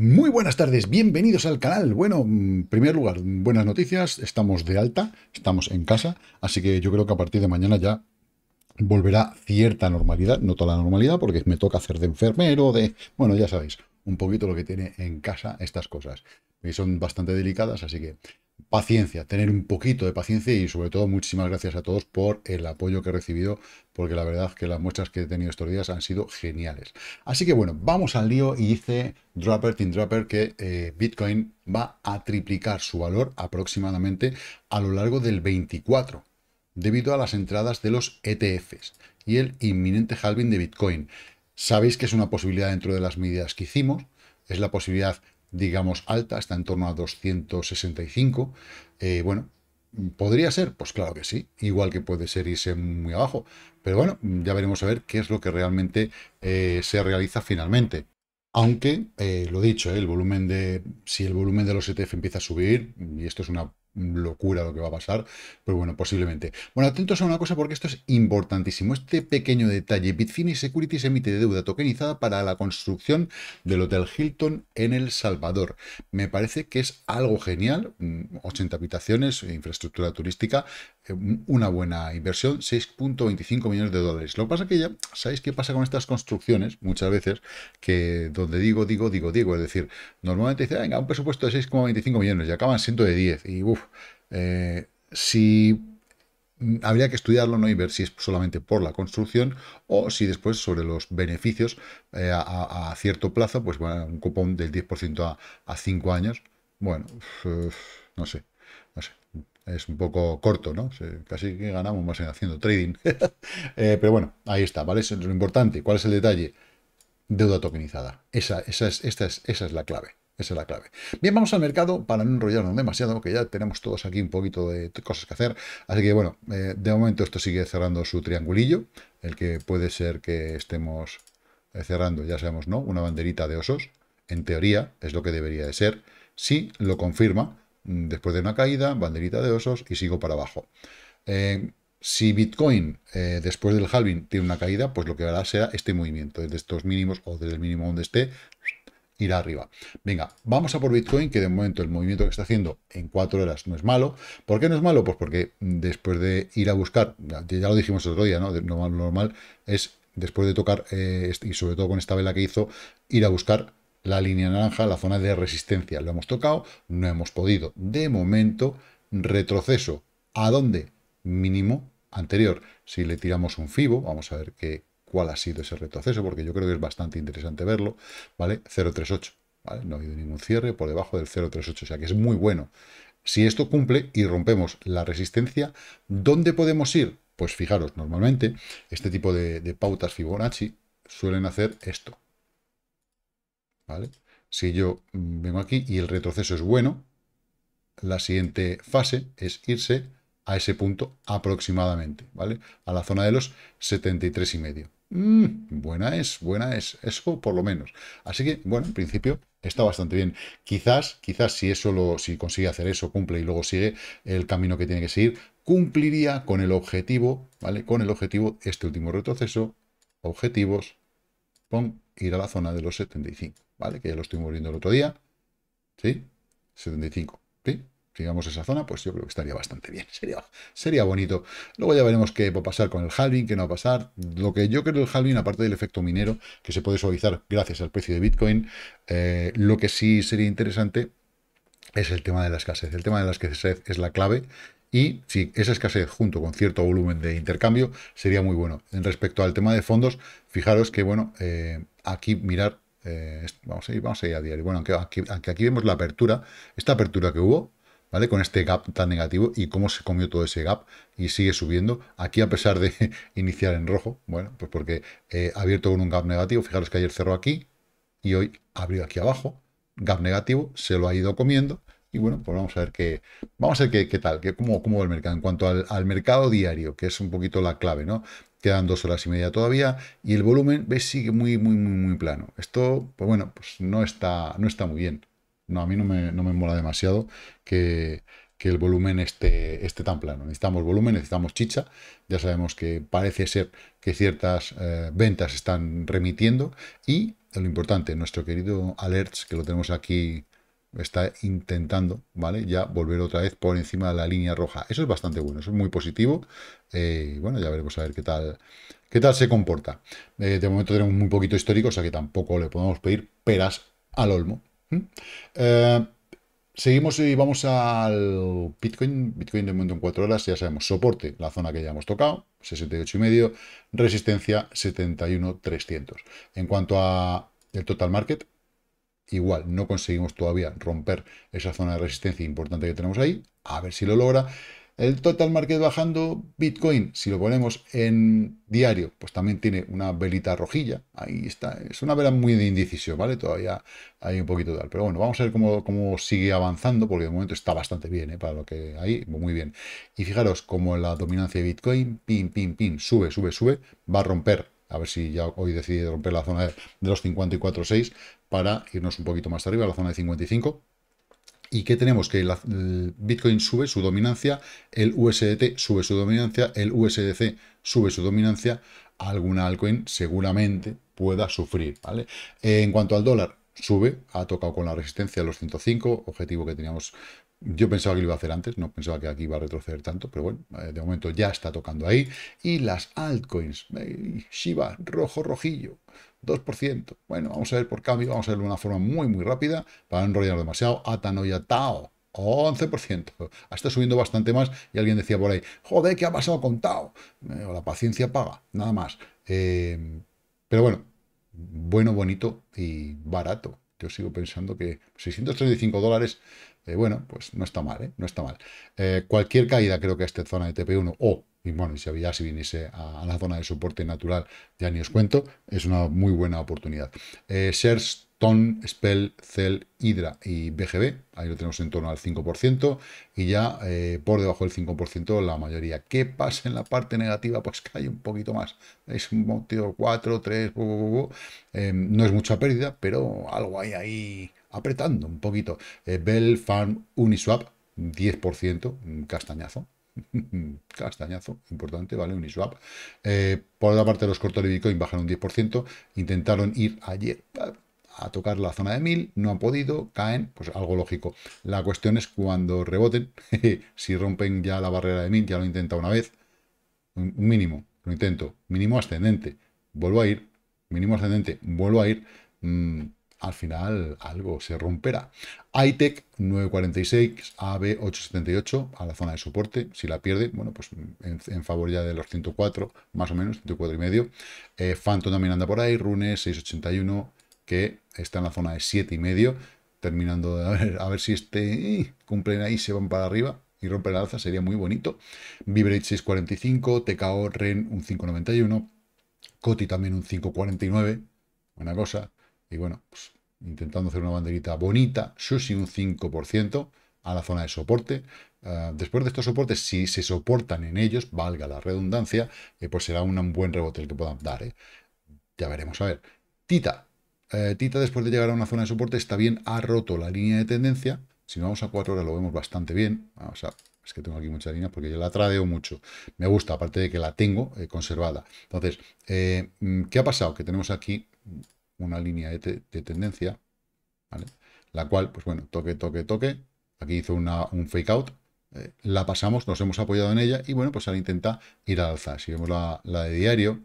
Muy buenas tardes, bienvenidos al canal. Bueno, mm, en primer lugar, buenas noticias, estamos de alta, estamos en casa, así que yo creo que a partir de mañana ya volverá cierta normalidad, no toda la normalidad, porque me toca hacer de enfermero, de... Bueno, ya sabéis, un poquito lo que tiene en casa estas cosas. Y son bastante delicadas, así que paciencia, tener un poquito de paciencia y sobre todo muchísimas gracias a todos por el apoyo que he recibido, porque la verdad que las muestras que he tenido estos días han sido geniales. Así que bueno, vamos al lío y dice Dropper Team Dropper que eh, Bitcoin va a triplicar su valor aproximadamente a lo largo del 24 debido a las entradas de los ETFs y el inminente halving de Bitcoin. Sabéis que es una posibilidad dentro de las medidas que hicimos, es la posibilidad digamos, alta, está en torno a 265. Eh, bueno, ¿podría ser? Pues claro que sí, igual que puede ser irse muy abajo. Pero bueno, ya veremos a ver qué es lo que realmente eh, se realiza finalmente. Aunque, eh, lo dicho, el volumen de, si el volumen de los ETF empieza a subir, y esto es una locura lo que va a pasar, pero pues bueno, posiblemente. Bueno, atentos a una cosa porque esto es importantísimo. Este pequeño detalle, Bitfini Securities emite deuda tokenizada para la construcción del Hotel Hilton en El Salvador. Me parece que es algo genial, 80 mm, habitaciones, infraestructura turística, eh, una buena inversión, 6.25 millones de dólares. Lo que pasa que ya sabéis qué pasa con estas construcciones muchas veces, que donde digo, digo, digo, digo, es decir, normalmente dice, venga, un presupuesto de 6,25 millones y acaban siendo de 10 y uff, eh, si habría que estudiarlo ¿no? y ver si es solamente por la construcción o si después sobre los beneficios eh, a, cierto plazo, pues bueno, un cupón del 10% a, a 5 años, bueno, no sé, no sé es un poco corto, ¿no? casi que ganamos más en haciendo trading. Eh, pero bueno, ahí está, ¿vale? es lo importante. ¿Cuál es el detalle? Deuda tokenizada. Esa, es, esta esa es la clave. Esa es la clave. Bien, vamos al mercado para no enrollarnos demasiado, que ya tenemos todos aquí un poquito de cosas que hacer. Así que bueno, eh, de momento esto sigue cerrando su triangulillo, el que puede ser que estemos eh, cerrando, ya sabemos, ¿no? Una banderita de osos, en teoría, es lo que debería de ser. Si lo confirma, después de una caída, banderita de osos y sigo para abajo. Eh, si Bitcoin eh, después del halving tiene una caída, pues lo que hará será este movimiento, desde estos mínimos o desde el mínimo donde esté, irá arriba. Venga, vamos a por Bitcoin, que de momento el movimiento que está haciendo en cuatro horas no es malo. ¿Por qué no es malo? Pues porque después de ir a buscar, ya, lo dijimos el otro día, ¿no? Normal, normal es después de tocar, eh, y sobre todo con esta vela que hizo, ir a buscar la línea naranja, la zona de resistencia. Lo hemos tocado, no hemos podido. De momento, retroceso. ¿A dónde? Mínimo anterior. Si le tiramos un FIBO, vamos a ver qué, cuál ha sido ese retroceso, porque yo creo que es bastante interesante verlo, ¿vale? 038, No ha habido ningún cierre por debajo del 038, o sea que es muy bueno. Si esto cumple y rompemos la resistencia, ¿dónde podemos ir? Pues fijaros, normalmente este tipo de pautas Fibonacci suelen hacer esto, ¿vale? Si yo vengo aquí y el retroceso es bueno, la siguiente fase es irse a ese punto aproximadamente, ¿vale? A la zona de los 73 y medio. Mm, buena es, buena es, eso por lo menos. Así que, bueno, en principio está bastante bien. Quizás, quizás si eso lo, si consigue hacer eso, cumple y luego sigue el camino que tiene que seguir, cumpliría con el objetivo, ¿vale? Con el objetivo, este último retroceso, objetivos, con ir a la zona de los 75. ¿vale? Que ya lo estuvimos viendo el otro día, ¿sí? 75, ¿sí? Sigamos esa zona, pues yo creo que estaría bastante bien, sería, sería bonito. Luego ya veremos qué va a pasar con el halving, qué no va a pasar. Lo que yo creo del halving, aparte del efecto minero, que se puede suavizar gracias al precio de Bitcoin, eh, lo que sí sería interesante es el tema de la escasez. El tema de la escasez es la clave y si esa escasez junto con cierto volumen de intercambio sería muy bueno. En respecto al tema de fondos, fijaros que, bueno, eh, aquí mirar eh, vamos a ir, vamos a ir a diario. Bueno, aunque aquí, vemos la apertura, esta apertura que hubo, ¿vale? Con este gap tan negativo y cómo se comió todo ese gap y sigue subiendo. Aquí, a pesar de iniciar en rojo, bueno, pues porque eh, abierto con un gap negativo, fijaros que ayer cerró aquí y hoy abrió aquí abajo, gap negativo, se lo ha ido comiendo. Y bueno, pues vamos a ver qué, vamos a ver qué, qué tal, qué, cómo, cómo va el mercado. En cuanto al, al mercado diario, que es un poquito la clave, ¿no? quedan dos horas y media todavía, y el volumen, sigue muy, muy, muy, muy plano. Esto, pues bueno, pues no está, no está muy bien. No, a mí no me, no me mola demasiado que, que el volumen esté, esté, tan plano. Necesitamos volumen, necesitamos chicha. Ya sabemos que parece ser que ciertas eh, ventas están remitiendo. Y lo importante, nuestro querido Alerts, que lo tenemos aquí está intentando, ¿vale? Ya volver otra vez por encima de la línea roja. Eso es bastante bueno, eso es muy positivo. Eh, bueno, ya veremos a ver qué tal, qué tal se comporta. Eh, de momento tenemos muy poquito histórico, o sea que tampoco le podemos pedir peras al olmo. Eh, seguimos y vamos al Bitcoin. Bitcoin de momento en cuatro horas, ya sabemos, soporte, la zona que ya hemos tocado, 68,5, resistencia 71,300. En cuanto al total market, Igual, no conseguimos todavía romper esa zona de resistencia importante que tenemos ahí. A ver si lo logra. El total market bajando, Bitcoin, si lo ponemos en diario, pues también tiene una velita rojilla. Ahí está, es una vela muy de indecisión, ¿vale? Todavía hay un poquito de tal. Pero bueno, vamos a ver cómo, cómo sigue avanzando, porque de momento está bastante bien, ¿eh? Para lo que hay, muy bien. Y fijaros cómo la dominancia de Bitcoin, pin, pin, pin, sube, sube, sube, va a romper a ver si ya hoy decide romper la zona de los 54.6 para irnos un poquito más arriba, a la zona de 55. ¿Y qué tenemos? Que el Bitcoin sube su dominancia, el USDT sube su dominancia, el USDC sube su dominancia, alguna altcoin seguramente pueda sufrir, ¿vale? En cuanto al dólar, sube, ha tocado con la resistencia de los 105, objetivo que teníamos yo pensaba que lo iba a hacer antes, no pensaba que aquí iba a retroceder tanto, pero bueno, eh, de momento ya está tocando ahí. Y las altcoins, eh, Shiba, rojo, rojillo, 2%. Bueno, vamos a ver por cambio, vamos a verlo de una forma muy, muy rápida para no enrollarlo demasiado. y Tao, 11%. Está subiendo bastante más y alguien decía por ahí, joder, ¿qué ha pasado con Tao? Eh, la paciencia paga, nada más. pero bueno, bueno, bonito y barato. Yo sigo pensando que 635 dólares, eh, bueno, pues no está mal, ¿eh? No está mal. Eh, cualquier caída creo que a esta zona de TP1 o, y bueno, si ya si viniese a, la zona de soporte natural, ya ni os cuento, es una muy buena oportunidad. Eh, TON, SPELL, CEL, Hydra y BGB, ahí lo tenemos en torno al 5%, y ya eh, por debajo del 5% la mayoría. ¿Qué pasa en la parte negativa? Pues que hay un poquito más, es un motivo 4, 3, no es mucha pérdida, pero algo hay ahí apretando un poquito. Eh, Bell, Farm, Uniswap, 10%, castañazo, castañazo, importante, ¿vale? Uniswap. Eh, por otra parte, los cortos de Bitcoin bajaron un 10%, intentaron ir ayer, a tocar la zona de 1000, no han podido, caen, pues algo lógico. La cuestión es cuando reboten, si rompen ya la barrera de 1000, ya lo intenta una vez, un mínimo, lo intento, mínimo ascendente, vuelvo a ir, mínimo ascendente, vuelvo a ir, mm, al final algo se romperá. ITEC 946, AB 878 a la zona de soporte, si la pierde, bueno, pues en, favor ya de los 104, más o menos, 104 y medio. Eh, Phantom también anda por ahí, Rune 681, que está en la zona de 7,5, terminando de a ver, si este ¡eh! cumplen ahí, se van para arriba y rompen la alza, sería muy bonito. Vibrate 6,45, TKO, REN un 5,91, Coti también un 5,49, buena cosa. Y bueno, pues, intentando hacer una banderita bonita, Sushi un 5% a la zona de soporte. Ah, después de estos soportes, si se soportan en ellos, valga la redundancia, eh, pues será un buen rebote el que puedan dar. ¿eh? Ya veremos, a ver. Tita, eh, Tita, después de llegar a una zona de soporte, está bien, ha roto la línea de tendencia. Si vamos a 4 horas lo vemos bastante bien. Ah, es que tengo aquí mucha línea porque yo la tradeo mucho. Me gusta, aparte de que la tengo eh, conservada. Entonces, eh, mm, ¿qué ha pasado? Que tenemos aquí una línea de, tendencia, ¿vale? La cual, pues bueno, toque, toque, toque. Aquí hizo un fake out, la pasamos, nos hemos apoyado en ella y bueno, pues ahora intenta ir al alza. Si vemos la, de diario,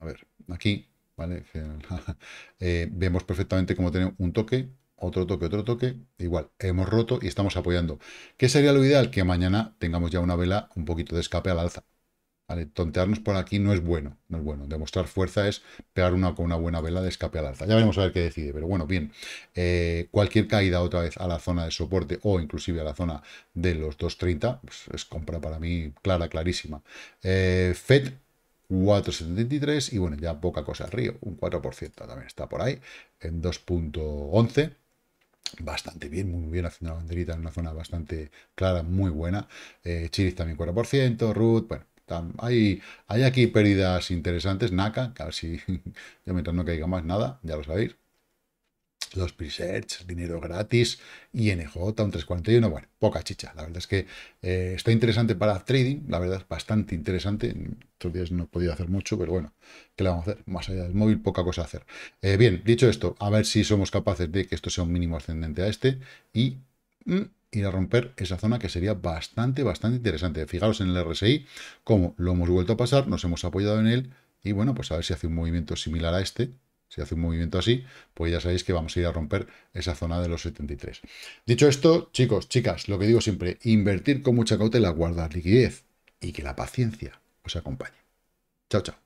a ver, aquí Eh, vemos perfectamente cómo tenemos un toque, otro toque, otro toque, igual, hemos roto y estamos apoyando. ¿Qué sería lo ideal? Que mañana tengamos ya una vela un poquito de escape al alza. ¿Vale? Tontearnos por aquí no es bueno, no es bueno. Demostrar fuerza es pegar una con una buena vela de escape al alza. Ya veremos a ver qué decide, pero bueno, bien. Eh, cualquier caída otra vez a la zona de soporte o inclusive a la zona de los 2.30 pues es compra para mí clara, clarísima. Eh, FED 4,73 y bueno, ya poca cosa Río, un 4% también está por ahí, en 2.11, bastante bien, muy bien haciendo la banderita en una zona bastante clara, muy buena, eh, Chiris también 4%, Ruth, bueno, hay, aquí pérdidas interesantes, Naka, casi ver si yo mientras no caiga más nada, ya lo sabéis, dos presets, dinero gratis, INJ, un 341, bueno, poca chicha. La verdad es que eh, está interesante para trading, la verdad es bastante interesante. En estos días no he podido hacer mucho, pero bueno, ¿qué le vamos a hacer? Más allá del móvil, poca cosa hacer. Eh, bien, dicho esto, a ver si somos capaces de que esto sea un mínimo ascendente a este y... Mm, ir a romper esa zona que sería bastante, bastante interesante. Fijaros en el RSI, como lo hemos vuelto a pasar, nos hemos apoyado en él, y bueno, pues a ver si hace un movimiento similar a este, si hace un movimiento así, pues ya sabéis que vamos a ir a romper esa zona de los 73. Dicho esto, chicos, chicas, lo que digo siempre, invertir con mucha cautela, guardar liquidez y que la paciencia os acompañe. Chao, chao.